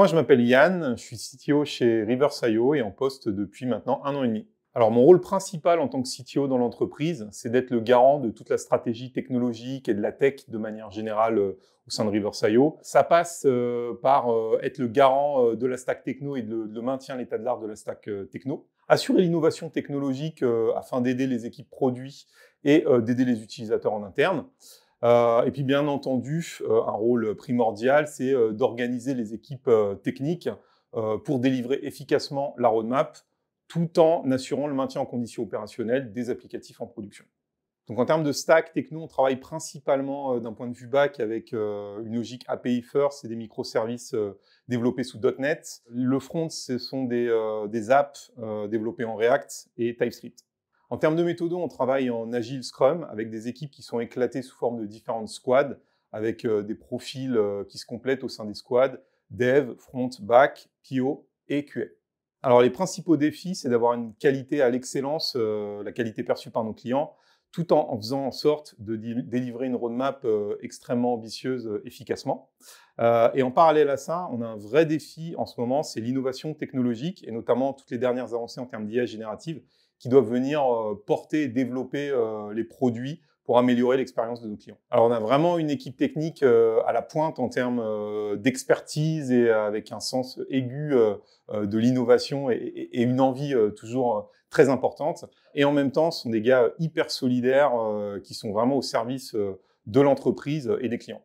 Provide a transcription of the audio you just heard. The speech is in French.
Moi, je m'appelle Yann, je suis CTO chez Rivers.io et en poste depuis maintenant un an et demi. Alors, mon rôle principal en tant que CTO dans l'entreprise, c'est d'être le garant de toute la stratégie technologique et de la tech de manière générale euh, au sein de Rivers.io. Ça passe euh, par euh, être le garant de la stack techno et de, le maintien l'état de l'art de la stack techno. Assurer l'innovation technologique afin d'aider les équipes produits et d'aider les utilisateurs en interne. Euh, et puis bien entendu, euh, un rôle primordial, c'est euh, d'organiser les équipes techniques pour délivrer efficacement la roadmap tout en assurant le maintien en conditions opérationnelle des applicatifs en production. Donc en termes de stack techno, on travaille principalement d'un point de vue back avec une logique API first et des microservices développés sous .NET. Le front, ce sont des, des apps développées en React et TypeScript. En termes de méthode, on travaille en agile Scrum avec des équipes qui sont éclatées sous forme de différentes squads, avec euh, des profils euh, qui se complètent au sein des squads, dev, front, back, PO et QA. Alors les principaux défis, c'est d'avoir une qualité à l'excellence, euh, la qualité perçue par nos clients, tout en, faisant en sorte de délivrer une roadmap euh, extrêmement ambitieuse euh, efficacement. Euh, et en parallèle à ça, on a un vrai défi en ce moment, c'est l'innovation technologique et notamment toutes les dernières avancées en termes d'IA générative qui doivent venir porter et développer les produits pour améliorer l'expérience de nos clients. Alors on a vraiment une équipe technique euh, à la pointe en termes euh, d'expertise et euh, avec un sens aigu de l'innovation et une envie toujours très importante. Et en même temps, ce sont des gars hyper solidaires qui sont vraiment au service de l'entreprise et des clients.